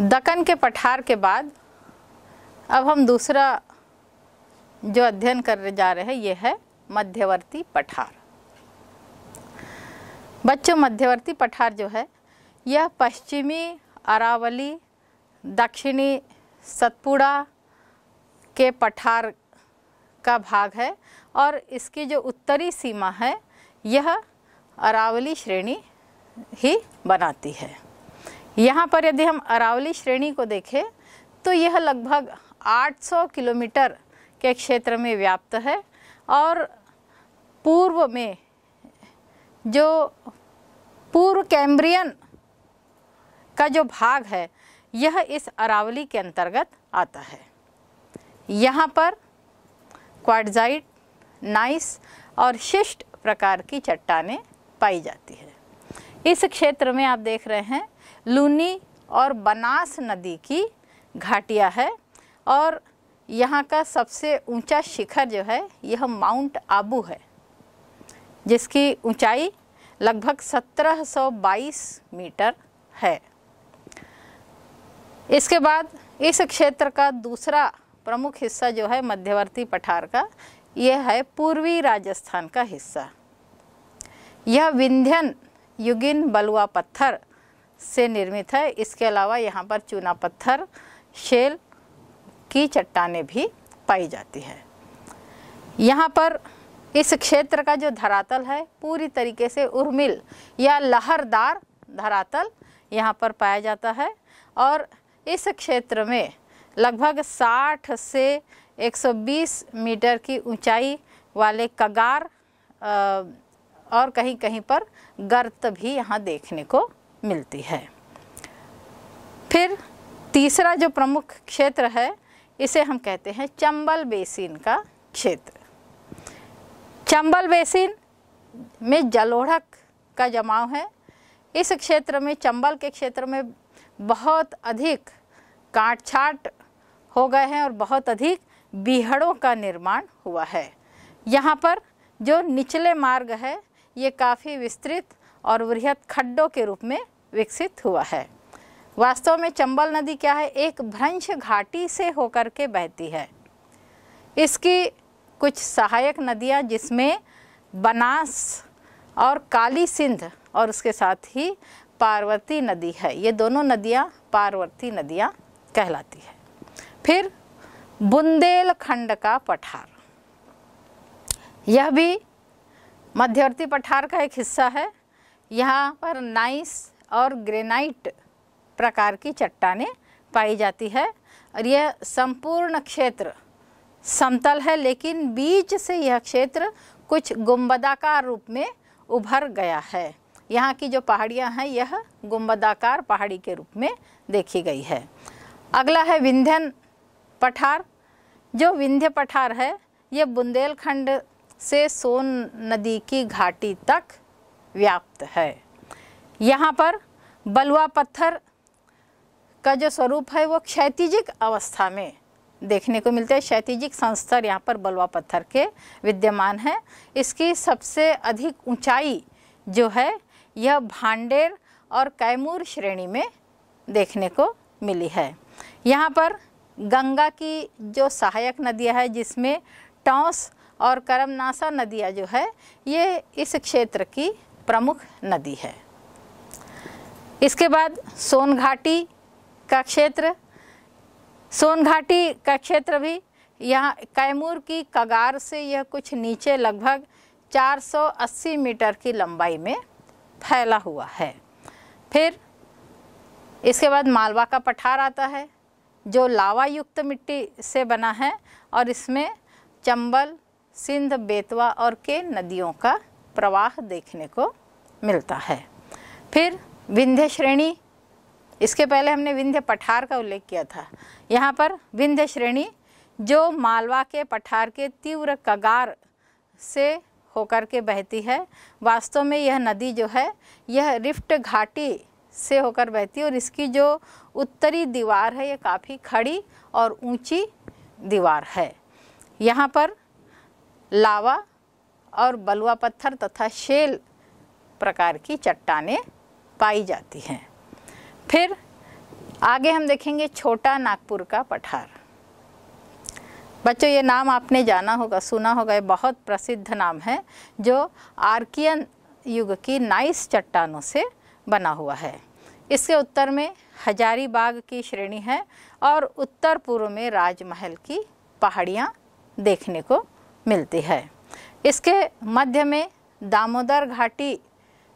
दकन के पठार के बाद अब हम दूसरा जो अध्ययन करने जा रहे हैं ये है मध्यवर्ती पठार बच्चों मध्यवर्ती पठार जो है यह पश्चिमी अरावली दक्षिणी सतपुड़ा के पठार का भाग है और इसकी जो उत्तरी सीमा है यह अरावली श्रेणी ही बनाती है यहाँ पर यदि हम अरावली श्रेणी को देखें तो यह लगभग 800 किलोमीटर के क्षेत्र में व्याप्त है और पूर्व में जो पूर्व कैम्ब्रियन का जो भाग है यह इस अरावली के अंतर्गत आता है यहाँ पर क्वाडजाइट नाइस और शिष्ट प्रकार की चट्टाने पाई जाती है इस क्षेत्र में आप देख रहे हैं लूनी और बनास नदी की घाटियाँ है और यहाँ का सबसे ऊंचा शिखर जो है यह माउंट आबू है जिसकी ऊंचाई लगभग 1722 मीटर है इसके बाद इस क्षेत्र का दूसरा प्रमुख हिस्सा जो है मध्यवर्ती पठार का यह है पूर्वी राजस्थान का हिस्सा यह विंध्यन युगिन बलुआ पत्थर से निर्मित है इसके अलावा यहाँ पर चूना पत्थर शेल की चट्टाने भी पाई जाती है यहाँ पर इस क्षेत्र का जो धरातल है पूरी तरीके से उर्मिल या लहरदार धरातल यहाँ पर पाया जाता है और इस क्षेत्र में लगभग 60 से 120 मीटर की ऊंचाई वाले कगार और कहीं कहीं पर गर्त भी यहाँ देखने को मिलती है फिर तीसरा जो प्रमुख क्षेत्र है इसे हम कहते हैं चंबल बेसिन का क्षेत्र चंबल बेसिन में जलोढ़क का जमाव है इस क्षेत्र में चंबल के क्षेत्र में बहुत अधिक काट छाट हो गए हैं और बहुत अधिक बीहड़ों का निर्माण हुआ है यहाँ पर जो निचले मार्ग है ये काफ़ी विस्तृत और वृहत खड्डों के रूप में विकसित हुआ है वास्तव में चंबल नदी क्या है एक भ्रंश घाटी से होकर के बहती है इसकी कुछ सहायक नदियाँ जिसमें बनास और काली सिंध और उसके साथ ही पार्वती नदी है ये दोनों नदियाँ पार्वती नदियाँ कहलाती है फिर बुंदेलखंड का पठार यह भी मध्यवर्ती पठार का एक हिस्सा है यहाँ पर नाइस और ग्रेनाइट प्रकार की चट्टाने पाई जाती है और यह संपूर्ण क्षेत्र समतल है लेकिन बीच से यह क्षेत्र कुछ गुम्बदाकार रूप में उभर गया है यहाँ की जो पहाड़ियाँ हैं यह गुम्बदाकार पहाड़ी के रूप में देखी गई है अगला है विंध्यन पठार जो विंध्य पठार है यह बुंदेलखंड से सोन नदी की घाटी तक व्याप्त है यहाँ पर बलुआ पत्थर का जो स्वरूप है वो क्षैतिजिक अवस्था में देखने को मिलता है क्षैतिजिक संस्तर यहाँ पर बलुआ पत्थर के विद्यमान है इसकी सबसे अधिक ऊंचाई जो है यह भांडेर और कैमूर श्रेणी में देखने को मिली है यहाँ पर गंगा की जो सहायक नदियाँ है जिसमें टॉस और करमनासा नदियाँ जो है ये इस क्षेत्र की प्रमुख नदी है इसके बाद सोन घाटी का क्षेत्र सोन घाटी का क्षेत्र भी यहाँ कैमूर की कगार से यह कुछ नीचे लगभग 480 मीटर की लंबाई में फैला हुआ है फिर इसके बाद मालवा का पठार आता है जो लावा युक्त मिट्टी से बना है और इसमें चंबल सिंध बेतवा और के नदियों का प्रवाह देखने को मिलता है फिर विंध्य श्रेणी इसके पहले हमने विंध्य पठार का उल्लेख किया था यहाँ पर विंध्य श्रेणी जो मालवा के पठार के तीव्र कगार से होकर के बहती है वास्तव में यह नदी जो है यह रिफ्ट घाटी से होकर बहती है और इसकी जो उत्तरी दीवार है यह काफ़ी खड़ी और ऊंची दीवार है यहाँ पर लावा और बलुआ पत्थर तथा शेल प्रकार की चट्टानें पाई जाती हैं फिर आगे हम देखेंगे छोटा नागपुर का पठार बच्चों ये नाम आपने जाना होगा सुना होगा ये बहुत प्रसिद्ध नाम है जो आर्कियन युग की नाइस चट्टानों से बना हुआ है इसके उत्तर में हजारीबाग की श्रेणी है और उत्तर पूर्व में राजमहल की पहाड़ियाँ देखने को मिलती है इसके मध्य में दामोदर घाटी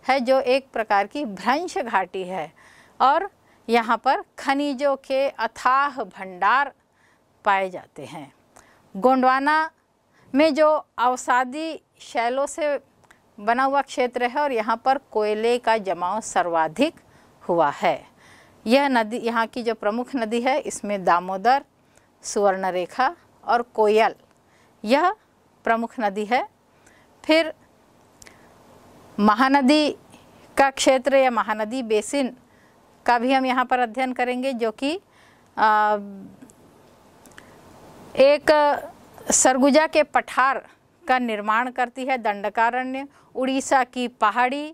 है जो एक प्रकार की भ्रंश घाटी है और यहाँ पर खनिजों के अथाह भंडार पाए जाते हैं गोंडवाना में जो अवसादी शैलों से बना हुआ क्षेत्र है और यहाँ पर कोयले का जमाव सर्वाधिक हुआ है यह नदी यहाँ की जो प्रमुख नदी है इसमें दामोदर सुवर्णरेखा और कोयल यह प्रमुख नदी है फिर महानदी का क्षेत्र या महानदी बेसिन का भी हम यहाँ पर अध्ययन करेंगे जो कि एक सरगुजा के पठार का निर्माण करती है दंडकारण्य उड़ीसा की पहाड़ी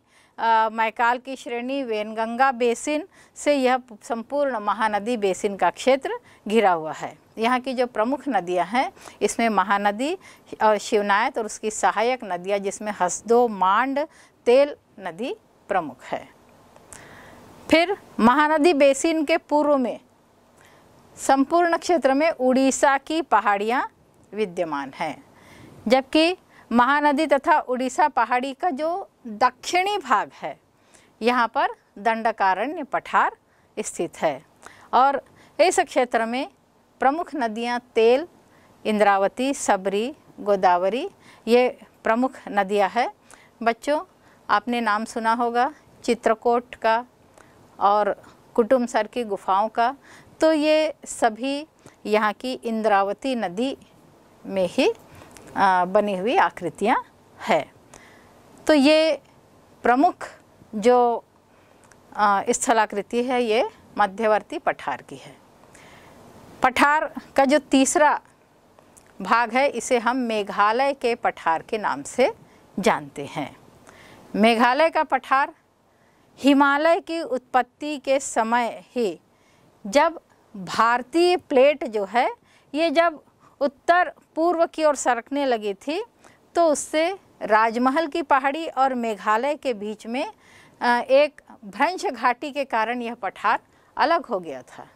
मैकाल की श्रेणी वेनगंगा बेसिन से यह संपूर्ण महानदी बेसिन का क्षेत्र घिरा हुआ है यहाँ की जो प्रमुख नदियाँ हैं इसमें महानदी और शिवनायत और उसकी सहायक नदियाँ जिसमें हसदो मांड तेल नदी प्रमुख है फिर महानदी बेसिन के पूर्व में संपूर्ण क्षेत्र में उड़ीसा की पहाड़ियाँ विद्यमान हैं जबकि महानदी तथा उड़ीसा पहाड़ी का जो दक्षिणी भाग है यहाँ पर दंडकारण्य पठार स्थित है और इस क्षेत्र में प्रमुख नदियाँ तेल इंद्रावती सबरी गोदावरी ये प्रमुख नदियाँ है बच्चों आपने नाम सुना होगा चित्रकोट का और कुटुम सर की गुफाओं का तो ये सभी यहाँ की इंद्रावती नदी में ही बनी हुई आकृतियाँ है तो ये प्रमुख जो स्थलाकृति है ये मध्यवर्ती पठार की है पठार का जो तीसरा भाग है इसे हम मेघालय के पठार के नाम से जानते हैं मेघालय का पठार हिमालय की उत्पत्ति के समय ही जब भारतीय प्लेट जो है ये जब उत्तर पूर्व की ओर सरकने लगी थी तो उससे राजमहल की पहाड़ी और मेघालय के बीच में एक भ्रंश घाटी के कारण यह पठार अलग हो गया था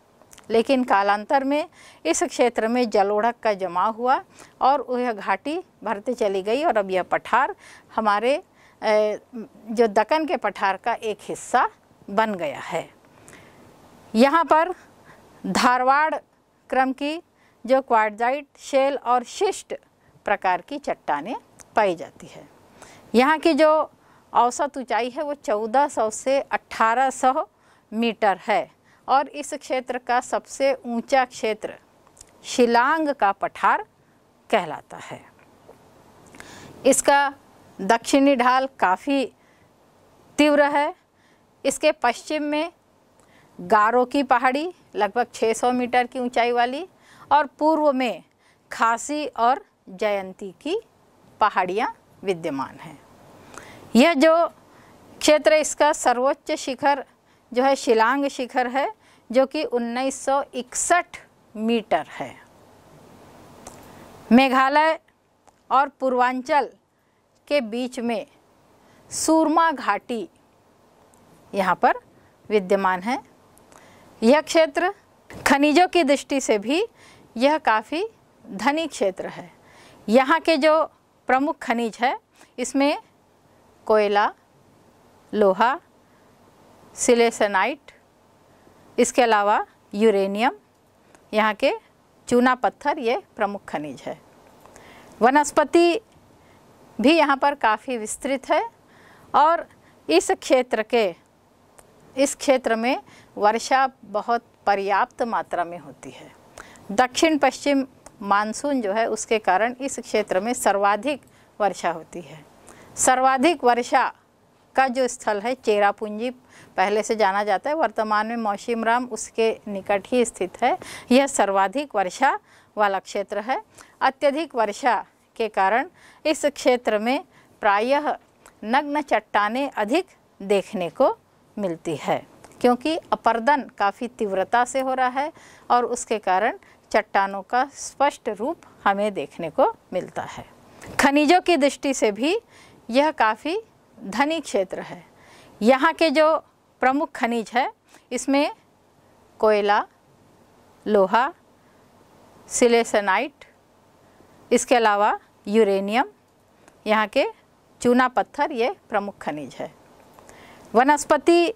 लेकिन कालांतर में इस क्षेत्र में जलोढ़क का जमा हुआ और वह घाटी भरते चली गई और अब यह पठार हमारे जो दक्कन के पठार का एक हिस्सा बन गया है यहाँ पर धारवाड़ क्रम की जो क्वाडजाइट शेल और शिष्ट प्रकार की चट्टाने पाई जाती है यहाँ की जो औसत ऊंचाई है वो 1400 से 1800 मीटर है और इस क्षेत्र का सबसे ऊंचा क्षेत्र शिलांग का पठार कहलाता है इसका दक्षिणी ढाल काफ़ी तीव्र है इसके पश्चिम में गारो की पहाड़ी लगभग 600 मीटर की ऊंचाई वाली और पूर्व में खासी और जयंती की पहाड़ियाँ विद्यमान हैं यह जो क्षेत्र इसका सर्वोच्च शिखर जो है शिलांग शिखर है जो कि 1961 मीटर है मेघालय और पूर्वांचल के बीच में सूरमा घाटी यहाँ पर विद्यमान है यह क्षेत्र खनिजों की दृष्टि से भी यह काफ़ी धनी क्षेत्र है यहाँ के जो प्रमुख खनिज है इसमें कोयला लोहा सिलेसनाइट इसके अलावा यूरेनियम यहाँ के चूना पत्थर ये प्रमुख खनिज है वनस्पति भी यहाँ पर काफ़ी विस्तृत है और इस क्षेत्र के इस क्षेत्र में वर्षा बहुत पर्याप्त मात्रा में होती है दक्षिण पश्चिम मानसून जो है उसके कारण इस क्षेत्र में सर्वाधिक वर्षा होती है सर्वाधिक वर्षा का जो स्थल है चेरापूंजी पहले से जाना जाता है वर्तमान में मौसीमराम उसके निकट ही स्थित है यह सर्वाधिक वर्षा वाला क्षेत्र है अत्यधिक वर्षा के कारण इस क्षेत्र में प्रायः नग्न चट्टाने अधिक देखने को मिलती है क्योंकि अपर्दन काफ़ी तीव्रता से हो रहा है और उसके कारण चट्टानों का स्पष्ट रूप हमें देखने को मिलता है खनिजों की दृष्टि से भी यह काफ़ी धनी क्षेत्र है यहाँ के जो प्रमुख खनिज है इसमें कोयला लोहा सिलेसनाइट इसके अलावा यूरेनियम यहाँ के चूना पत्थर ये प्रमुख खनिज है वनस्पति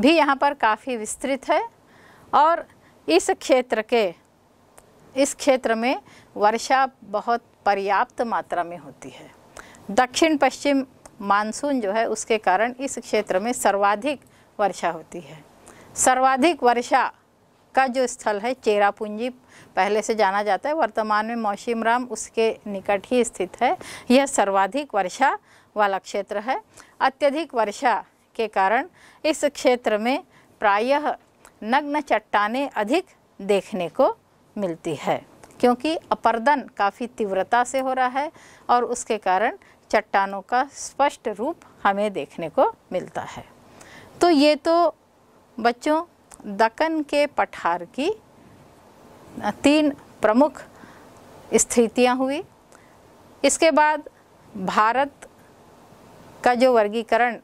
भी यहाँ पर काफ़ी विस्तृत है और इस क्षेत्र के इस क्षेत्र में वर्षा बहुत पर्याप्त मात्रा में होती है दक्षिण पश्चिम मानसून जो है उसके कारण इस क्षेत्र में सर्वाधिक वर्षा होती है सर्वाधिक वर्षा का जो स्थल है चेरापूंजी पहले से जाना जाता है वर्तमान में मौसीमराम उसके निकट ही स्थित है यह सर्वाधिक वर्षा वाला क्षेत्र है अत्यधिक वर्षा के कारण इस क्षेत्र में प्रायः नग्न चट्टाने अधिक देखने को मिलती है क्योंकि अपर्दन काफ़ी तीव्रता से हो रहा है और उसके कारण चट्टानों का स्पष्ट रूप हमें देखने को मिलता है तो ये तो बच्चों दक्कन के पठार की तीन प्रमुख स्थितियां हुई इसके बाद भारत का जो वर्गीकरण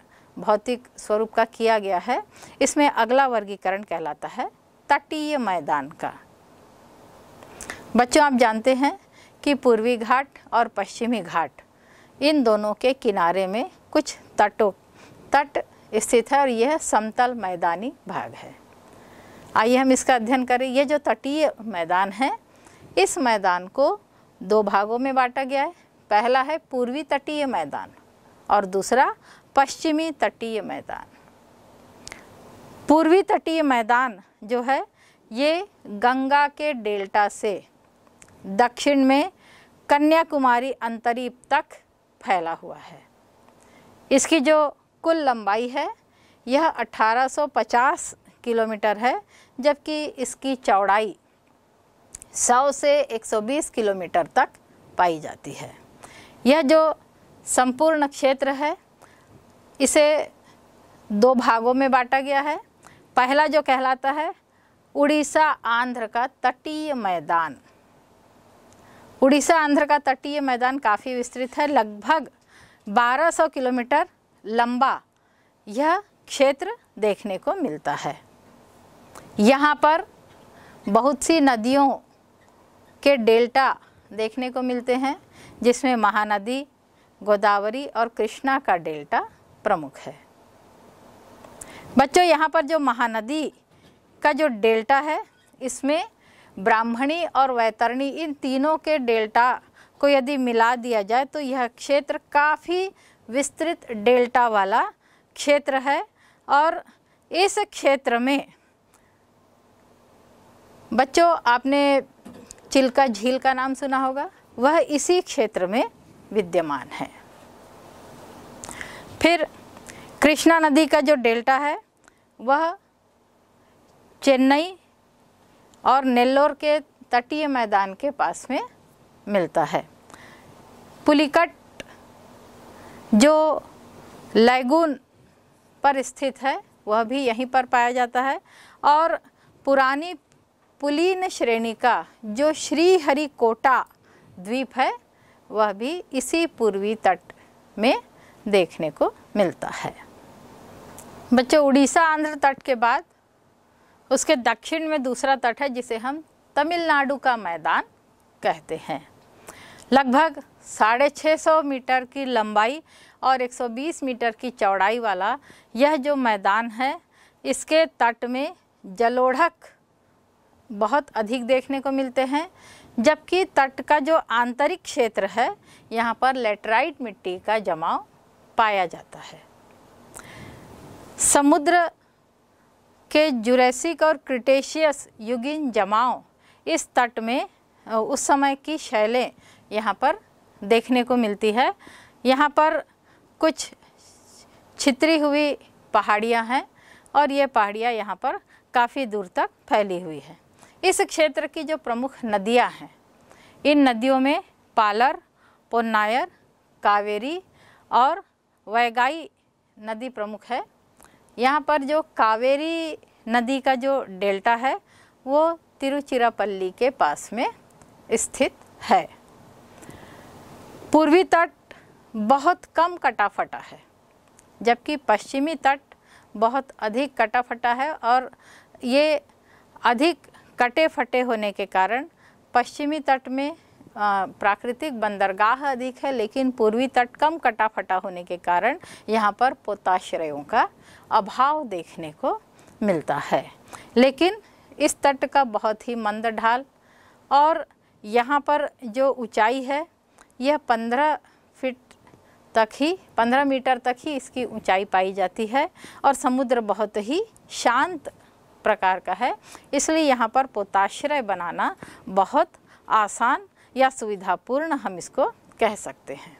भौतिक स्वरूप का किया गया है इसमें अगला वर्गीकरण कहलाता है तटीय मैदान का बच्चों आप जानते हैं कि पूर्वी घाट और पश्चिमी घाट इन दोनों के किनारे में कुछ तटों तट स्थित है और यह समतल मैदानी भाग है आइए हम इसका अध्ययन करें ये जो तटीय मैदान है इस मैदान को दो भागों में बांटा गया है पहला है पूर्वी तटीय मैदान और दूसरा पश्चिमी तटीय मैदान पूर्वी तटीय मैदान जो है ये गंगा के डेल्टा से दक्षिण में कन्याकुमारी अंतरीप तक फैला हुआ है इसकी जो कुल लंबाई है यह 1850 किलोमीटर है जबकि इसकी चौड़ाई 100 से 120 किलोमीटर तक पाई जाती है यह जो संपूर्ण क्षेत्र है इसे दो भागों में बांटा गया है पहला जो कहलाता है उड़ीसा आंध्र का तटीय मैदान उड़ीसा आंध्र का तटीय मैदान काफ़ी विस्तृत है लगभग 1200 किलोमीटर लंबा यह क्षेत्र देखने को मिलता है यहाँ पर बहुत सी नदियों के डेल्टा देखने को मिलते हैं जिसमें महानदी गोदावरी और कृष्णा का डेल्टा प्रमुख है बच्चों यहाँ पर जो महानदी का जो डेल्टा है इसमें ब्राह्मणी और वैतरणी इन तीनों के डेल्टा को यदि मिला दिया जाए तो यह क्षेत्र काफ़ी विस्तृत डेल्टा वाला क्षेत्र है और इस क्षेत्र में बच्चों आपने चिल्का झील का नाम सुना होगा वह इसी क्षेत्र में विद्यमान है फिर कृष्णा नदी का जो डेल्टा है वह चेन्नई और नेल्लोर के तटीय मैदान के पास में मिलता है पुलिकट जो लैगून पर स्थित है वह भी यहीं पर पाया जाता है और पुरानी पुलीन श्रेणी का जो श्रीहरिकोटा द्वीप है वह भी इसी पूर्वी तट में देखने को मिलता है बच्चों उड़ीसा आंध्र तट के बाद उसके दक्षिण में दूसरा तट है जिसे हम तमिलनाडु का मैदान कहते हैं लगभग साढ़े छः सौ मीटर की लंबाई और 120 मीटर की चौड़ाई वाला यह जो मैदान है इसके तट में जलोढ़क बहुत अधिक देखने को मिलते हैं जबकि तट का जो आंतरिक क्षेत्र है यहाँ पर लेटराइट मिट्टी का जमाव पाया जाता है समुद्र के जुरैसिक और क्रिटेशियस युगिन जमाव इस तट में उस समय की शैलें यहाँ पर देखने को मिलती है यहाँ पर कुछ छितरी हुई पहाड़ियाँ हैं और ये पहाड़ियाँ यहाँ पर काफ़ी दूर तक फैली हुई है इस क्षेत्र की जो प्रमुख नदियां हैं इन नदियों में पालर पोन्नायर कावेरी और वैगाई नदी प्रमुख है यहाँ पर जो कावेरी नदी का जो डेल्टा है वो तिरुचिरापल्ली के पास में स्थित है पूर्वी तट बहुत कम कटाफटा है जबकि पश्चिमी तट बहुत अधिक कटाफटा है और ये अधिक कटे फटे होने के कारण पश्चिमी तट में प्राकृतिक बंदरगाह अधिक है लेकिन पूर्वी तट कम कटा फटा होने के कारण यहाँ पर पोताश्रयों का अभाव देखने को मिलता है लेकिन इस तट का बहुत ही मंद ढाल और यहाँ पर जो ऊंचाई है यह पंद्रह फिट तक ही पंद्रह मीटर तक ही इसकी ऊंचाई पाई जाती है और समुद्र बहुत ही शांत प्रकार का है इसलिए यहाँ पर पोताश्रय बनाना बहुत आसान या सुविधापूर्ण हम इसको कह सकते हैं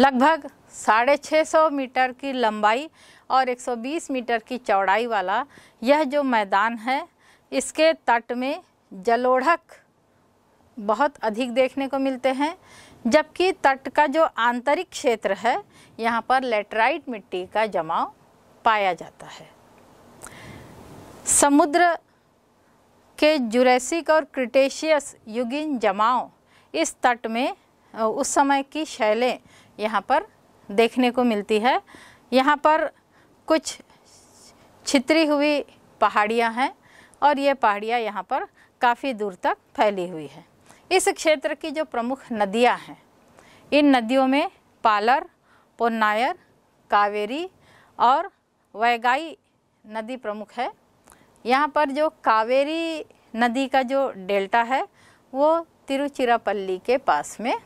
लगभग साढ़े छः सौ मीटर की लंबाई और 120 मीटर की चौड़ाई वाला यह जो मैदान है इसके तट में जलोढ़क बहुत अधिक देखने को मिलते हैं जबकि तट का जो आंतरिक क्षेत्र है यहाँ पर लेटराइट मिट्टी का जमाव पाया जाता है समुद्र के जुरैसिक और क्रिटेशियस युगिन जमाओं इस तट में उस समय की शैलें यहाँ पर देखने को मिलती है यहाँ पर कुछ छितरी हुई पहाड़ियाँ हैं और ये पहाड़ियाँ यहाँ पर काफ़ी दूर तक फैली हुई है इस क्षेत्र की जो प्रमुख नदियाँ हैं इन नदियों में पालर पोन्नायर कावेरी और वैगाई नदी प्रमुख है यहाँ पर जो कावेरी नदी का जो डेल्टा है वो तिरुचिरापल्ली के पास में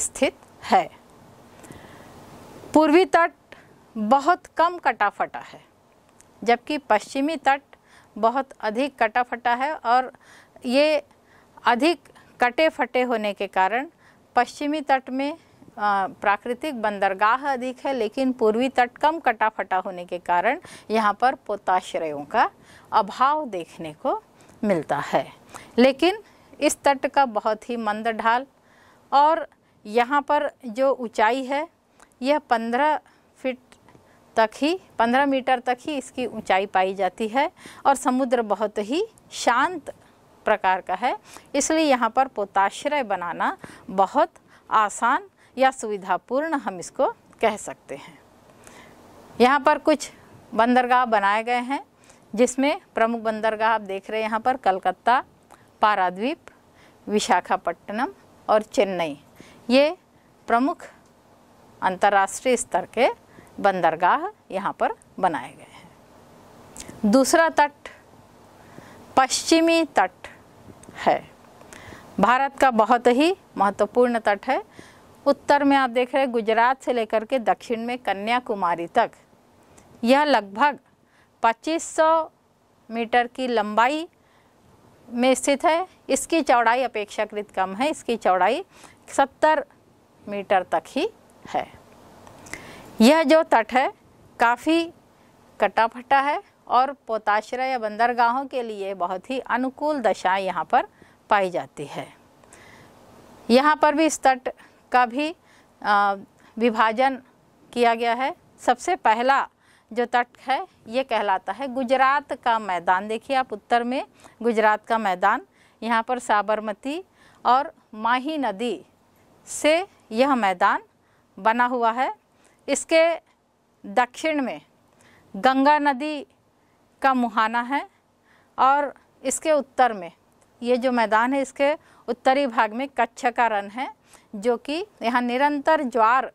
स्थित है पूर्वी तट बहुत कम कटाफटा है जबकि पश्चिमी तट बहुत अधिक कटाफटा है और ये अधिक कटे फटे होने के कारण पश्चिमी तट में प्राकृतिक बंदरगाह अधिक है लेकिन पूर्वी तट कम कटाफटा होने के कारण यहाँ पर पोताश्रयों का अभाव देखने को मिलता है लेकिन इस तट का बहुत ही मंद ढाल और यहाँ पर जो ऊंचाई है यह पंद्रह फीट तक ही पंद्रह मीटर तक ही इसकी ऊंचाई पाई जाती है और समुद्र बहुत ही शांत प्रकार का है इसलिए यहाँ पर पोताश्रय बनाना बहुत आसान या सुविधापूर्ण हम इसको कह सकते हैं यहाँ पर कुछ बंदरगाह बनाए गए हैं जिसमें प्रमुख बंदरगाह आप देख रहे हैं यहाँ पर कलकत्ता पाराद्वीप विशाखापट्टनम और चेन्नई ये प्रमुख अंतर्राष्ट्रीय स्तर के बंदरगाह यहाँ पर बनाए गए हैं दूसरा तट पश्चिमी तट है भारत का बहुत ही महत्वपूर्ण तट है उत्तर में आप देख रहे हैं गुजरात से लेकर के दक्षिण में कन्याकुमारी तक यह लगभग 2500 मीटर की लंबाई में स्थित है इसकी चौड़ाई अपेक्षाकृत कम है इसकी चौड़ाई 70 मीटर तक ही है यह जो तट है काफ़ी कटा फटा है और पोताश्रय या बंदरगाहों के लिए बहुत ही अनुकूल दशाएं यहाँ पर पाई जाती है यहाँ पर भी इस तट का भी विभाजन किया गया है सबसे पहला जो तट है ये कहलाता है गुजरात का मैदान देखिए आप उत्तर में गुजरात का मैदान यहाँ पर साबरमती और माही नदी से यह मैदान बना हुआ है इसके दक्षिण में गंगा नदी का मुहाना है और इसके उत्तर में ये जो मैदान है इसके उत्तरी भाग में कच्छ का रन है जो कि यहाँ निरंतर ज्वार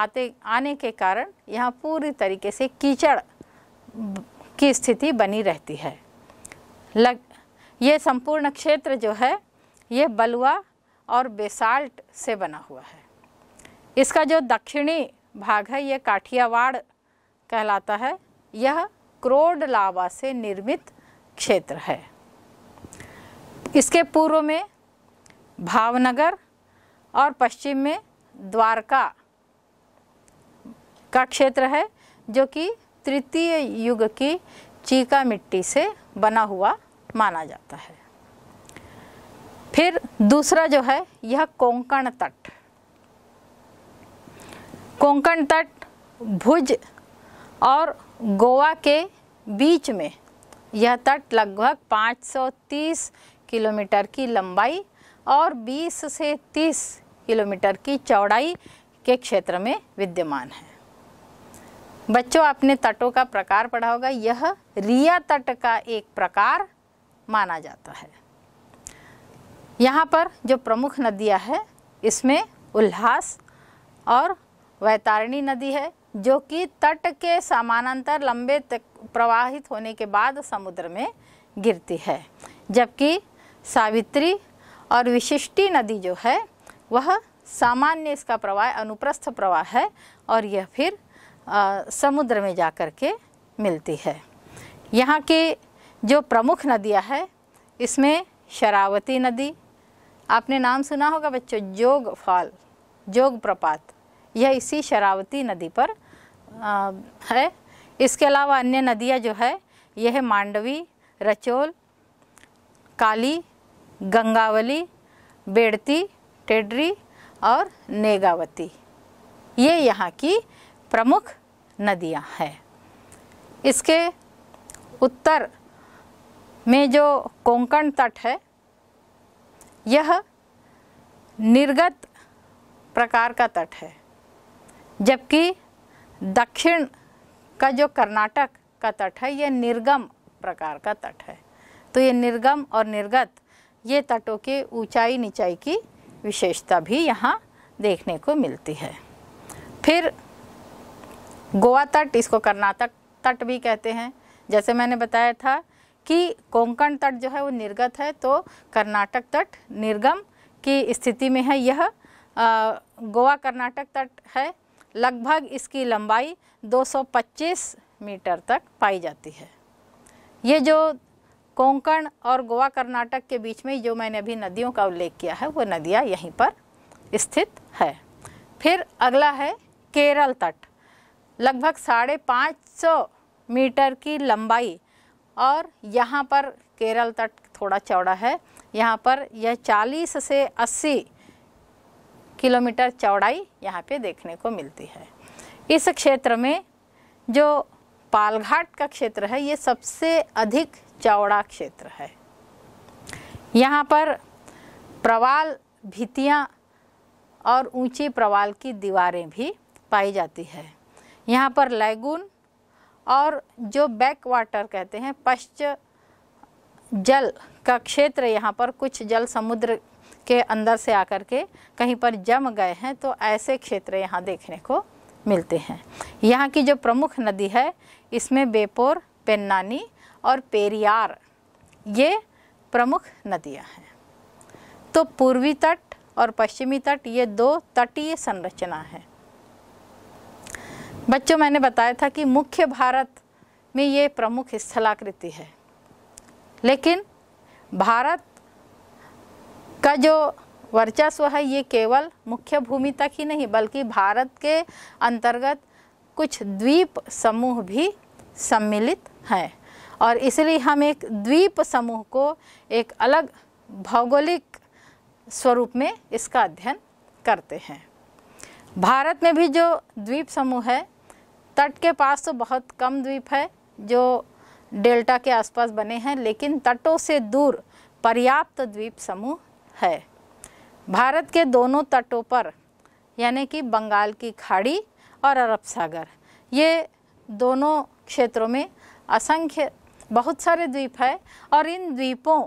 आते आने के कारण यहाँ पूरी तरीके से कीचड़ की स्थिति बनी रहती है लग ये संपूर्ण क्षेत्र जो है ये बलुआ और बेसाल्ट से बना हुआ है इसका जो दक्षिणी भाग है ये काठियावाड़ कहलाता है यह क्रोड लावा से निर्मित क्षेत्र है इसके पूर्व में भावनगर और पश्चिम में द्वारका का क्षेत्र है जो कि तृतीय युग की चीका मिट्टी से बना हुआ माना जाता है फिर दूसरा जो है यह कोंकण तट कोंकण तट भुज और गोवा के बीच में यह तट लगभग 530 किलोमीटर की लंबाई और 20 से 30 किलोमीटर की चौड़ाई के क्षेत्र में विद्यमान है बच्चों आपने तटों का प्रकार पढ़ा होगा यह रिया तट का एक प्रकार माना जाता है यहाँ पर जो प्रमुख नदियाँ हैं इसमें उल्हास और वैतारणी नदी है जो कि तट के समानांतर लंबे प्रवाहित होने के बाद समुद्र में गिरती है जबकि सावित्री और विशिष्टि नदी जो है वह सामान्य इसका प्रवाह अनुप्रस्थ प्रवाह है और यह फिर आ, समुद्र में जा कर के मिलती है यहाँ की जो प्रमुख नदियाँ हैं इसमें शरावती नदी आपने नाम सुना होगा बच्चों जोग फॉल जोग प्रपात यह इसी शरावती नदी पर आ, है इसके अलावा अन्य नदियाँ जो है यह मांडवी रचोल काली गंगावली बेड़ती टेडरी और नेगावती ये यहाँ की प्रमुख नदियाँ हैं इसके उत्तर में जो कोंकण तट है यह निर्गत प्रकार का तट है जबकि दक्षिण का जो कर्नाटक का तट है यह निर्गम प्रकार का तट है तो ये निर्गम और निर्गत ये तटों के ऊंचाई निचाई की विशेषता भी यहाँ देखने को मिलती है फिर गोवा तट इसको कर्नाटक तट भी कहते हैं जैसे मैंने बताया था कि कोंकण तट जो है वो निर्गत है तो कर्नाटक तट निर्गम की स्थिति में है यह गोवा कर्नाटक तट है लगभग इसकी लंबाई 225 मीटर तक पाई जाती है ये जो कोंकण और गोवा कर्नाटक के बीच में जो मैंने अभी नदियों का उल्लेख किया है वो नदियाँ यहीं पर स्थित है फिर अगला है केरल तट लगभग साढ़े पाँच सौ मीटर की लंबाई और यहाँ पर केरल तट थोड़ा चौड़ा है यहाँ पर यह चालीस से अस्सी किलोमीटर चौड़ाई यहाँ पे देखने को मिलती है इस क्षेत्र में जो पालघाट का क्षेत्र है ये सबसे अधिक चौड़ा क्षेत्र है यहाँ पर प्रवाल भितियाँ और ऊंची प्रवाल की दीवारें भी पाई जाती है यहाँ पर लैगून और जो बैक वाटर कहते हैं पश्च जल का क्षेत्र यहाँ पर कुछ जल समुद्र के अंदर से आकर के कहीं पर जम गए हैं तो ऐसे क्षेत्र यहाँ देखने को मिलते हैं यहाँ की जो प्रमुख नदी है इसमें बेपोर पेन्नानी और पेरियार ये प्रमुख नदियां हैं तो पूर्वी तट और पश्चिमी तट ये दो तटीय संरचना है बच्चों मैंने बताया था कि मुख्य भारत में ये प्रमुख स्थलाकृति है लेकिन भारत का जो वर्चस्व है ये केवल मुख्य भूमि तक ही नहीं बल्कि भारत के अंतर्गत कुछ द्वीप समूह भी सम्मिलित हैं और इसलिए हम एक द्वीप समूह को एक अलग भौगोलिक स्वरूप में इसका अध्ययन करते हैं भारत में भी जो द्वीप समूह है तट के पास तो बहुत कम द्वीप है जो डेल्टा के आसपास बने हैं लेकिन तटों से दूर पर्याप्त द्वीप समूह है भारत के दोनों तटों पर यानी कि बंगाल की खाड़ी और अरब सागर ये दोनों क्षेत्रों में असंख्य बहुत सारे द्वीप है और इन द्वीपों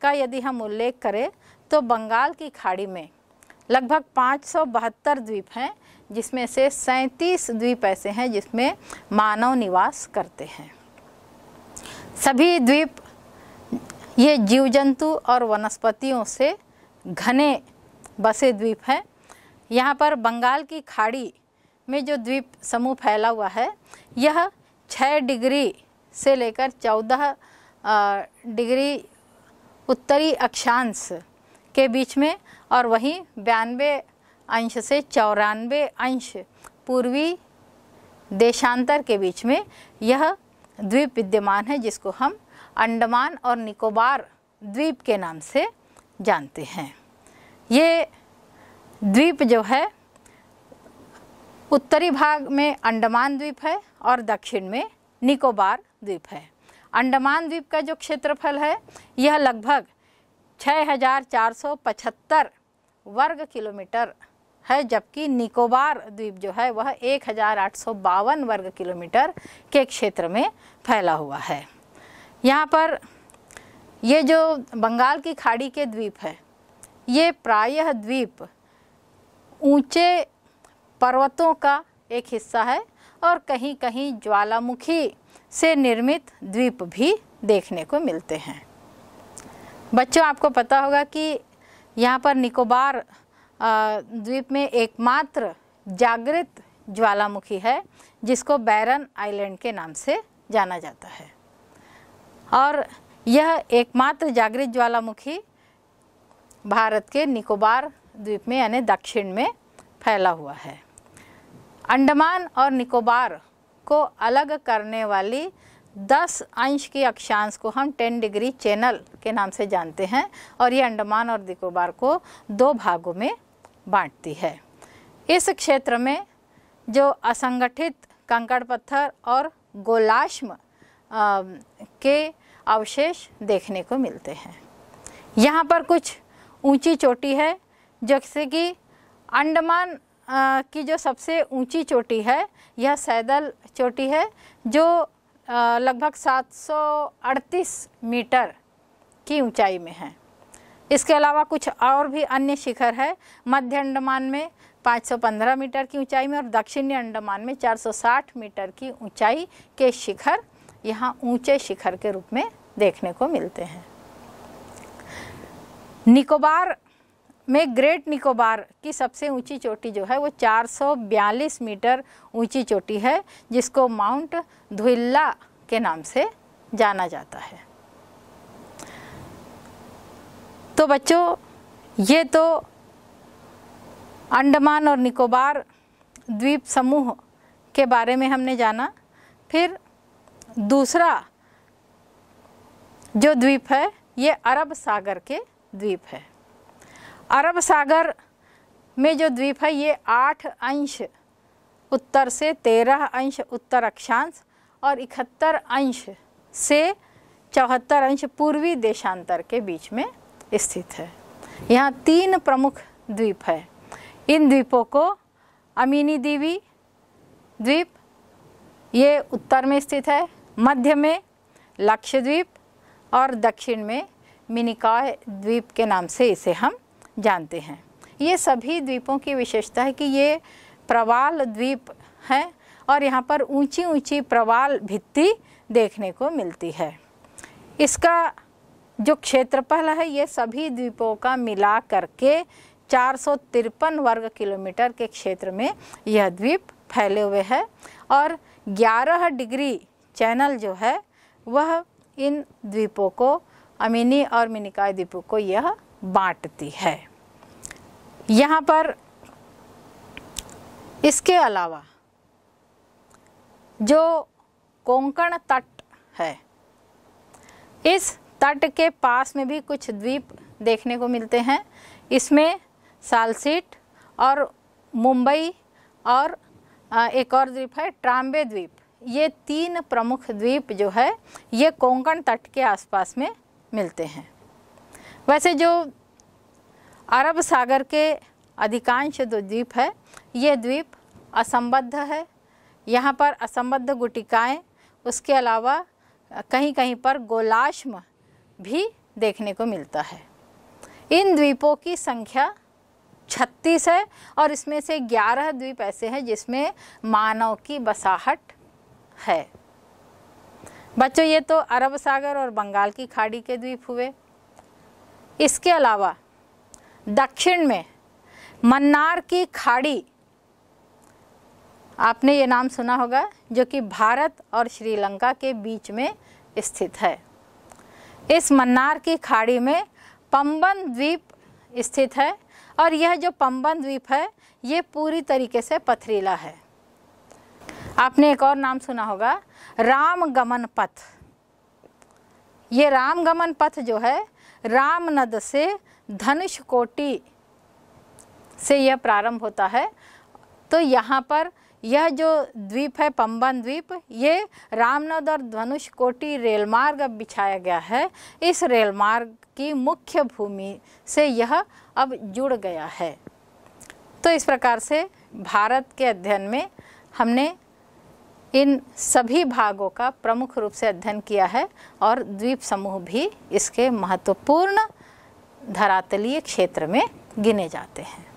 का यदि हम उल्लेख करें तो बंगाल की खाड़ी में लगभग पाँच द्वीप हैं जिसमें से सैंतीस द्वीप ऐसे हैं जिसमें मानव निवास करते हैं सभी द्वीप ये जीव जंतु और वनस्पतियों से घने बसे द्वीप हैं यहाँ पर बंगाल की खाड़ी में जो द्वीप समूह फैला हुआ है यह 6 डिग्री से लेकर 14 डिग्री उत्तरी अक्षांश के बीच में और वहीं बयानबे अंश से चौरानवे अंश पूर्वी देशांतर के बीच में यह द्वीप विद्यमान है जिसको हम अंडमान और निकोबार द्वीप के नाम से जानते हैं ये द्वीप जो है उत्तरी भाग में अंडमान द्वीप है और दक्षिण में निकोबार द्वीप है अंडमान द्वीप का जो क्षेत्रफल है यह लगभग 6475 वर्ग किलोमीटर है जबकि निकोबार द्वीप जो है वह एक वर्ग किलोमीटर के क्षेत्र में फैला हुआ है यहाँ पर ये जो बंगाल की खाड़ी के द्वीप है ये प्रायः द्वीप ऊंचे पर्वतों का एक हिस्सा है और कहीं कहीं ज्वालामुखी से निर्मित द्वीप भी देखने को मिलते हैं बच्चों आपको पता होगा कि यहाँ पर निकोबार द्वीप में एकमात्र जागृत ज्वालामुखी है जिसको बैरन आइलैंड के नाम से जाना जाता है और यह एकमात्र जागृत ज्वालामुखी भारत के निकोबार द्वीप में यानी दक्षिण में फैला हुआ है अंडमान और निकोबार को अलग करने वाली 10 अंश की अक्षांश को हम 10 डिग्री चैनल के नाम से जानते हैं और ये अंडमान और निकोबार को दो भागों में बांटती है इस क्षेत्र में जो असंगठित कंकड़ पत्थर और गोलाश्म के अवशेष देखने को मिलते हैं यहाँ पर कुछ ऊंची चोटी है जैसे कि अंडमान की जो सबसे ऊंची चोटी है यह सैदल चोटी है जो लगभग 738 मीटर की ऊंचाई में है इसके अलावा कुछ और भी अन्य शिखर है मध्य अंडमान में 515 मीटर की ऊंचाई में और दक्षिणी अंडमान में 460 मीटर की ऊंचाई के शिखर यहाँ ऊंचे शिखर के रूप में देखने को मिलते हैं निकोबार में ग्रेट निकोबार की सबसे ऊंची चोटी जो है वो 442 मीटर ऊंची चोटी है जिसको माउंट धुल्ला के नाम से जाना जाता है तो बच्चों ये तो अंडमान और निकोबार द्वीप समूह के बारे में हमने जाना फिर दूसरा जो द्वीप है ये अरब सागर के द्वीप है अरब सागर में जो द्वीप है ये आठ अंश उत्तर से तेरह अंश उत्तर अक्षांश और इकहत्तर अंश से चौहत्तर अंश पूर्वी देशांतर के बीच में स्थित है यहाँ तीन प्रमुख द्वीप है इन द्वीपों को अमीनी देवी द्वीप ये उत्तर में स्थित है मध्य में लक्षद्वीप और दक्षिण में मिनिकाय द्वीप के नाम से इसे हम जानते हैं ये सभी द्वीपों की विशेषता है कि ये प्रवाल द्वीप हैं और यहाँ पर ऊंची ऊंची प्रवाल भित्ति देखने को मिलती है इसका जो क्षेत्रफल है ये सभी द्वीपों का मिला करके चार वर्ग किलोमीटर के क्षेत्र में यह द्वीप फैले हुए है और 11 डिग्री चैनल जो है वह इन द्वीपों को अमीनी और मिनिकाय द्वीपों को यह बांटती है यहाँ पर इसके अलावा जो कोंकण तट है इस तट के पास में भी कुछ द्वीप देखने को मिलते हैं इसमें सालसीट और मुंबई और एक और द्वीप है ट्राम्बे द्वीप ये तीन प्रमुख द्वीप जो है ये कोंकण तट के आसपास में मिलते हैं वैसे जो अरब सागर के अधिकांश जो द्वीप है ये द्वीप असंबद्ध है यहाँ पर असंबद्ध गुटिकाएँ उसके अलावा कहीं कहीं पर गोलाश्म भी देखने को मिलता है इन द्वीपों की संख्या 36 है और इसमें से 11 द्वीप ऐसे हैं जिसमें मानव की बसाहट है बच्चों ये तो अरब सागर और बंगाल की खाड़ी के द्वीप हुए इसके अलावा दक्षिण में मन्नार की खाड़ी आपने ये नाम सुना होगा जो कि भारत और श्रीलंका के बीच में स्थित है इस मन्नार की खाड़ी में पम्बन द्वीप स्थित है और यह जो पम्बन द्वीप है ये पूरी तरीके से पथरीला है आपने एक और नाम सुना होगा रामगमन पथ ये रामगमन पथ जो है रामनद से धनुष कोटि से यह प्रारंभ होता है तो यहाँ पर यह जो द्वीप है पंबन द्वीप ये रामनद और धनुष कोटि रेलमार्ग अब बिछाया गया है इस रेलमार्ग की मुख्य भूमि से यह अब जुड़ गया है तो इस प्रकार से भारत के अध्ययन में हमने इन सभी भागों का प्रमुख रूप से अध्ययन किया है और द्वीप समूह भी इसके महत्वपूर्ण धरातलीय क्षेत्र में गिने जाते हैं